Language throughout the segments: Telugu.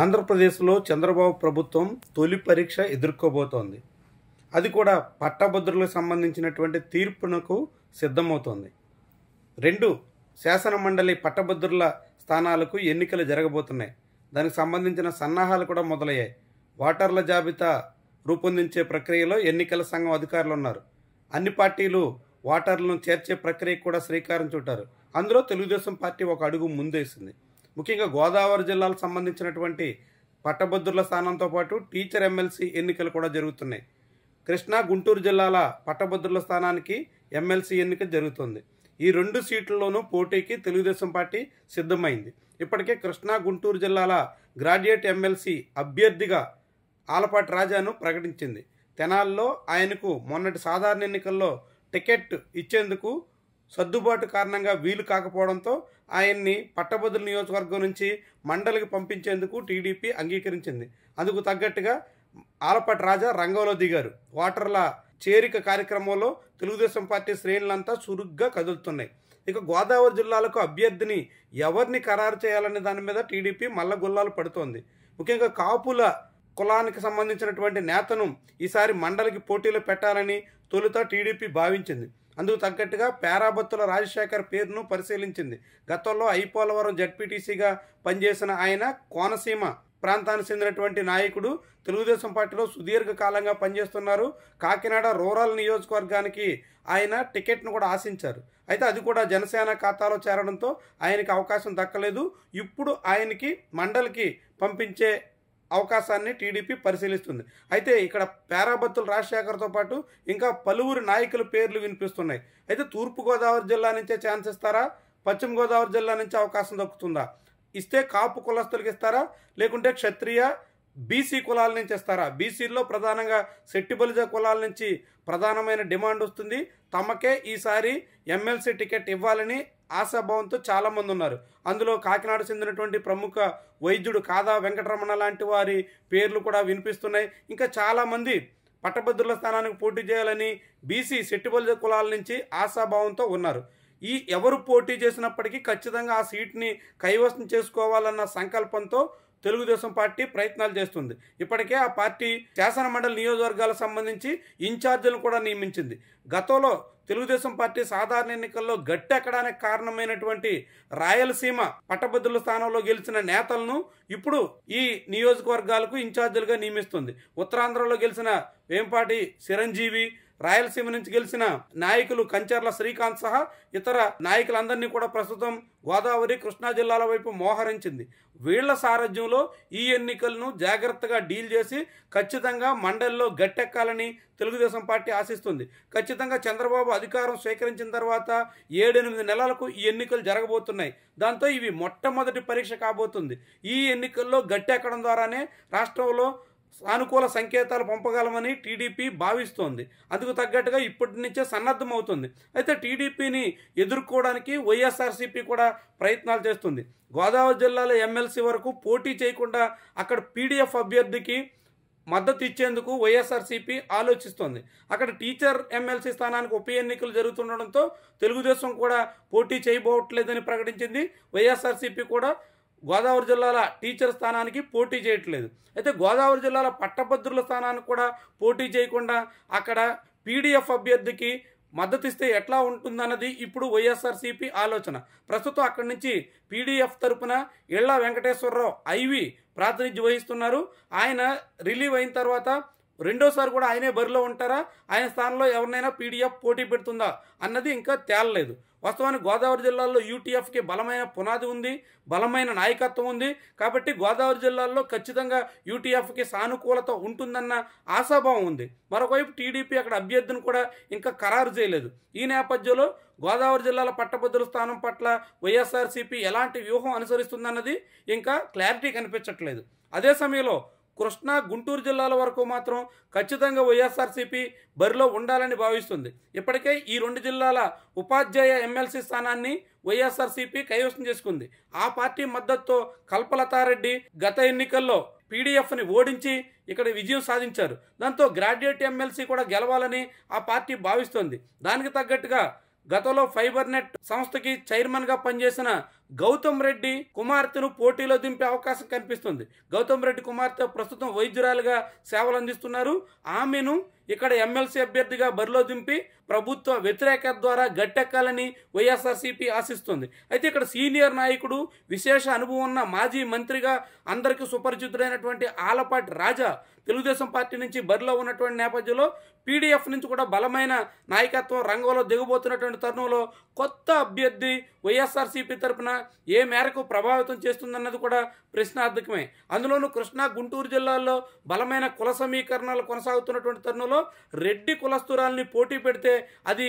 ఆంధ్రప్రదేశ్లో చంద్రబాబు ప్రభుత్వం తొలి పరీక్ష ఎదుర్కోబోతోంది అది కూడా పట్టభద్రులకు సంబంధించినటువంటి తీర్పునకు సిద్ధమవుతోంది రెండు శాసనమండలి పట్టభద్రుల స్థానాలకు ఎన్నికలు జరగబోతున్నాయి దానికి సంబంధించిన సన్నాహాలు కూడా మొదలయ్యాయి ఓటర్ల జాబితా రూపొందించే ప్రక్రియలో ఎన్నికల సంఘం అధికారులు ఉన్నారు అన్ని పార్టీలు ఓటర్లను చేర్చే ప్రక్రియకు కూడా శ్రీకారం చుట్టారు అందులో తెలుగుదేశం పార్టీ ఒక అడుగు ముందేసింది ముఖ్యంగా గోదావరి జిల్లాలకు సంబంధించినటువంటి పట్టభద్రుల స్థానంతో పాటు టీచర్ ఎమ్మెల్సీ ఎన్నికలు కూడా జరుగుతున్నాయి కృష్ణా గుంటూరు జిల్లాల పట్టభద్రుల స్థానానికి ఎమ్మెల్సీ ఎన్నిక జరుగుతుంది ఈ రెండు సీట్లలోనూ పోటీకి తెలుగుదేశం పార్టీ సిద్ధమైంది ఇప్పటికే కృష్ణా గుంటూరు జిల్లాల గ్రాడ్యుయేట్ ఎమ్మెల్సీ అభ్యర్థిగా ఆలపాటి రాజాను ప్రకటించింది తెనాల్లో ఆయనకు మొన్నటి సాధారణ ఎన్నికల్లో టికెట్ ఇచ్చేందుకు సర్దుబాటు కారణంగా వీలు కాకపోవడంతో ఆయన్ని పట్టభద్రుల నియోజకవర్గం నుంచి మండలికి పంపించేందుకు టీడీపీ అంగీకరించింది అందుకు తగ్గట్టుగా ఆలపాటి రాజా రంగంలో దిగారు ఓటర్ల చేరిక కార్యక్రమంలో తెలుగుదేశం పార్టీ శ్రేణులంతా చురుగ్గా కదులుతున్నాయి ఇక గోదావరి జిల్లాలకు అభ్యర్థిని ఎవరిని ఖరారు చేయాలనే దాని మీద టీడీపీ మల్ల గుల్లాలు పడుతోంది ముఖ్యంగా కాపుల కులానికి సంబంధించినటువంటి నేతను ఈసారి మండలికి పోటీలో పెట్టాలని తొలుత టీడీపీ భావించింది అందుకు తగ్గట్టుగా పేరాబత్తుల రాజశేఖర్ పేరును పరిశీలించింది గతంలో ఐపోలవరం జడ్పీటీసీగా పనిచేసిన ఆయన కోనసీమ ప్రాంతానికి చెందినటువంటి నాయకుడు తెలుగుదేశం పార్టీలో సుదీర్ఘకాలంగా పనిచేస్తున్నారు కాకినాడ రూరల్ నియోజకవర్గానికి ఆయన టికెట్ను కూడా ఆశించారు అయితే అది కూడా జనసేన ఖాతాలో చేరడంతో ఆయనకి అవకాశం దక్కలేదు ఇప్పుడు ఆయనకి మండలికి పంపించే అవకాశాన్ని టీడీపీ పరిశీలిస్తుంది అయితే ఇక్కడ పేరాబత్తుల రాజశేఖర్తో పాటు ఇంకా పలువురు నాయకుల పేర్లు వినిపిస్తున్నాయి అయితే తూర్పుగోదావరి జిల్లా నుంచే ఛాన్స్ ఇస్తారా పశ్చిమ గోదావరి జిల్లా నుంచి అవకాశం దక్కుతుందా ఇస్తే కాపు కులస్తులకు ఇస్తారా లేకుంటే క్షత్రియ బీసీ కులాల నుంచి ఇస్తారా బీసీల్లో ప్రధానంగా శెట్టిబలిజ కులాల నుంచి ప్రధానమైన డిమాండ్ వస్తుంది తమకే ఈసారి ఎమ్మెల్సీ టికెట్ ఇవ్వాలని ఆశాభావంతో చాలామంది ఉన్నారు అందులో కాకినాడ చెందినటువంటి ప్రముఖ వైద్యుడు కాదా వెంకటరమణ లాంటి వారి పేర్లు కూడా వినిపిస్తున్నాయి ఇంకా చాలామంది పట్టభద్రుల స్థానానికి పోటీ చేయాలని బీసీ శెట్టిబల్జ కులాల నుంచి ఆశాభావంతో ఉన్నారు ఈ ఎవరు పోటీ చేసినప్పటికీ ఖచ్చితంగా ఆ సీట్ని కైవసం చేసుకోవాలన్న సంకల్పంతో తెలుగుదేశం పార్టీ ప్రయత్నాలు చేస్తుంది ఇప్పటికే ఆ పార్టీ శాసనమండలి నియోజకవర్గాలకు సంబంధించి ఇన్ఛార్జీలను కూడా నియమించింది గతంలో తెలుగుదేశం పార్టీ సాధారణ ఎన్నికల్లో గట్టెక్కడానికి కారణమైనటువంటి రాయలసీమ పట్టభద్రుల స్థానంలో గెలిచిన నేతలను ఇప్పుడు ఈ నియోజకవర్గాలకు ఇన్ఛార్జీలుగా నియమిస్తుంది ఉత్తరాంధ్రలో గెలిచిన వేంపాటి చిరంజీవి రాయలసీమ నుంచి గెలిచిన నాయకులు కంచర్ల శ్రీకాంత్ సహా ఇతర నాయకులందరినీ కూడా ప్రస్తుతం గోదావరి కృష్ణా జిల్లాల వైపు మోహరించింది వీళ్ల సారథ్యంలో ఈ ఎన్నికలను జాగ్రత్తగా డీల్ చేసి ఖచ్చితంగా మండలిలో గట్టెక్కాలని తెలుగుదేశం పార్టీ ఆశిస్తుంది ఖచ్చితంగా చంద్రబాబు అధికారం స్వీకరించిన తర్వాత ఏడెనిమిది నెలలకు ఈ ఎన్నికలు జరగబోతున్నాయి దాంతో ఇవి మొట్టమొదటి పరీక్ష కాబోతుంది ఈ ఎన్నికల్లో గట్టెక్కడం ద్వారానే రాష్ట్రంలో సానుకూల సంకేతాలు పంపగలమని టీడీపీ భావిస్తోంది అందుకు తగ్గట్టుగా ఇప్పటి నుంచే సన్నద్ధమవుతుంది అయితే టీడీపీని ఎదుర్కోవడానికి వైఎస్ఆర్సీపీ కూడా ప్రయత్నాలు చేస్తుంది గోదావరి జిల్లాలో ఎమ్మెల్సీ వరకు పోటీ చేయకుండా అక్కడ పీడీఎఫ్ అభ్యర్థికి మద్దతు ఇచ్చేందుకు వైఎస్ఆర్సీపీ ఆలోచిస్తోంది అక్కడ టీచర్ ఎమ్మెల్సీ స్థానానికి ఉప ఎన్నికలు జరుగుతుండడంతో తెలుగుదేశం కూడా పోటీ చేయబోవట్లేదని ప్రకటించింది వైఎస్ఆర్సీపీ కూడా గోదావరి జిల్లాల టీచర్ స్థానానికి పోటీ చేయట్లేదు అయితే గోదావరి జిల్లాల పట్టభద్రుల స్థానానికి కూడా పోటీ చేయకుండా అక్కడ పీడీఎఫ్ అభ్యర్థికి మద్దతిస్తే ఎట్లా ఉంటుందన్నది ఇప్పుడు వైఎస్ఆర్సీపీ ఆలోచన ప్రస్తుతం అక్కడి నుంచి పీడీఎఫ్ తరపున ఇళ్ల వెంకటేశ్వరరావు ఐవి ప్రాతినిధ్యం వహిస్తున్నారు ఆయన రిలీవ్ అయిన తర్వాత రెండోసారి కూడా ఆయనే బరిలో ఉంటారా ఆయన స్థానంలో ఎవరినైనా పీడీఎఫ్ పోటీ పెడుతుందా అన్నది ఇంకా తేలలేదు వాస్తవానికి గోదావరి జిల్లాలో యూటీఎఫ్కి బలమైన పునాది ఉంది బలమైన నాయకత్వం ఉంది కాబట్టి గోదావరి జిల్లాలో ఖచ్చితంగా యూటీఎఫ్కి సానుకూలత ఉంటుందన్న ఆశాభావం ఉంది మరోవైపు టీడీపీ అక్కడ అభ్యర్థిని కూడా ఇంకా ఖరారు చేయలేదు ఈ నేపథ్యంలో గోదావరి జిల్లాల పట్టభద్రుల స్థానం పట్ల వైఎస్ఆర్సీపీ ఎలాంటి వ్యూహం అనుసరిస్తుందన్నది ఇంకా క్లారిటీ కనిపించట్లేదు అదే సమయంలో కృష్ణా గుంటూరు జిల్లాల వరకు మాత్రం ఖచ్చితంగా వైఎస్ఆర్సీపీ బరిలో ఉండాలని భావిస్తుంది ఇప్పటికే ఈ రెండు జిల్లాల ఉపాధ్యాయ ఎమ్మెల్సీ స్థానాన్ని వైఎస్ఆర్సీపీ కైవసం చేసుకుంది ఆ పార్టీ మద్దతుతో కల్పలతారెడ్డి గత ఎన్నికల్లో పీడీఎఫ్ని ఓడించి ఇక్కడ విజయం సాధించారు దాంతో గ్రాడ్యుయేట్ ఎమ్మెల్సీ కూడా గెలవాలని ఆ పార్టీ భావిస్తోంది దానికి తగ్గట్టుగా గతంలో ఫైబర్ నెట్ సంస్థకి చైర్మన్గా పనిచేసిన గౌతమ్ రెడ్డి కుమార్తెను పోటీలో దింపే అవకాశం కనిపిస్తుంది గౌతమ్ రెడ్డి కుమార్తె ప్రస్తుతం వైద్యురాలుగా సేవలు అందిస్తున్నారు ఆమెను ఇక్కడ ఎమ్మెల్సీ అభ్యర్థిగా బరిలో దింపి ప్రభుత్వ వ్యతిరేకత ద్వారా గట్టెక్కాలని వైఎస్ఆర్సీపీ ఆశిస్తుంది అయితే ఇక్కడ సీనియర్ నాయకుడు విశేష అనుభవం ఉన్న మాజీ మంత్రిగా అందరికీ సుపరిచితుడైనటువంటి ఆలపాటి రాజా తెలుగుదేశం పార్టీ నుంచి బరిలో ఉన్నటువంటి నేపథ్యంలో పీడీఎఫ్ నుంచి కూడా బలమైన నాయకత్వం రంగంలో దిగబోతున్నటువంటి తరుణంలో కొత్త అభ్యర్థి వైఎస్ఆర్సీపీ తరపున ఏ మేరకు ప్రభావితం చేస్తుందన్నది కూడా ప్రశ్నార్థకమే అందులోనూ కృష్ణా గుంటూరు జిల్లాల్లో బలమైన కుల సమీకరణలు కొనసాగుతున్నటువంటి తరుణంలో రెడ్డి కులస్తురాల్ని పోటీ పెడితే అది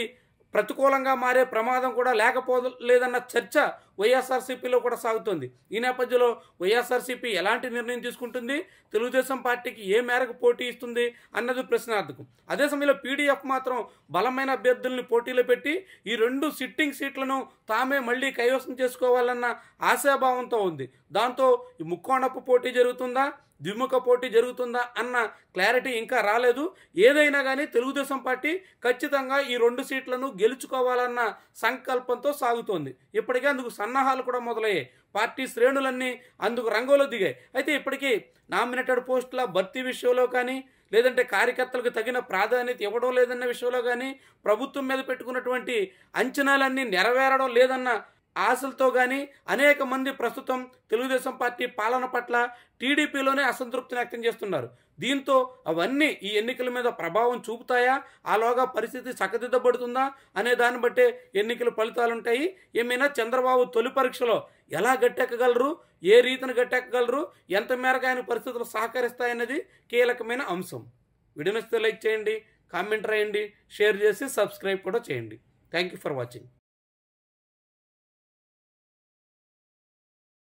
ప్రతికూలంగా మారే ప్రమాదం కూడా లేకపోలేదన్న చర్చ వైఎస్ఆర్సీపీలో కూడా సాగుతోంది ఈ నేపథ్యంలో వైఎస్ఆర్సీపీ ఎలాంటి నిర్ణయం తీసుకుంటుంది తెలుగుదేశం పార్టీకి ఏ మేరకు పోటీ ఇస్తుంది అన్నది ప్రశ్నార్థకం అదే సమయంలో పీడీఎఫ్ మాత్రం బలమైన అభ్యర్థుల్ని పోటీలో పెట్టి ఈ రెండు సిట్టింగ్ సీట్లను తామే మళ్ళీ కైవసం చేసుకోవాలన్న ఆశాభావంతో ఉంది దాంతో ముక్కోనప్పు పోటీ జరుగుతుందా ద్విముఖ పోటీ జరుగుతుందా అన్న క్లారిటీ ఇంకా రాలేదు ఏదైనా కానీ తెలుగుదేశం పార్టీ ఖచ్చితంగా ఈ రెండు సీట్లను గెలుచుకోవాలన్న సంకల్పంతో సాగుతోంది ఇప్పటికే అందుకు సన్నాహాలు కూడా మొదలయ్యాయి పార్టీ శ్రేణులన్నీ అందుకు రంగంలో దిగాయి అయితే ఇప్పటికీ నామినేటెడ్ పోస్టుల భర్తీ విషయంలో కానీ లేదంటే కార్యకర్తలకు తగిన ప్రాధాన్యత ఇవ్వడం లేదన్న విషయంలో కానీ ప్రభుత్వం మీద పెట్టుకున్నటువంటి అంచనాలన్నీ నెరవేరడం లేదన్న ఆశలతో కానీ అనేక మంది ప్రస్తుతం తెలుగుదేశం పార్టీ పాలన పట్ల టీడీపీలోనే అసంతృప్తిని వ్యక్తం చేస్తున్నారు దీంతో అవన్నీ ఈ ఎన్నికల మీద ప్రభావం చూపుతాయా ఆలోగా పరిస్థితి చక్కదిద్దబడుతుందా అనే దాన్ని బట్టే ఎన్నికల ఉంటాయి ఏమైనా చంద్రబాబు తొలి పరీక్షలో ఎలా గట్టెక్కగలరు ఏ రీతిని గట్టెక్కగలరు ఎంత మేరకు ఆయన పరిస్థితులు సహకరిస్తాయన్నది కీలకమైన అంశం వీడియో లైక్ చేయండి కామెంట్ రాయండి షేర్ చేసి సబ్స్క్రైబ్ కూడా చేయండి థ్యాంక్ యూ ఫర్ వాచింగ్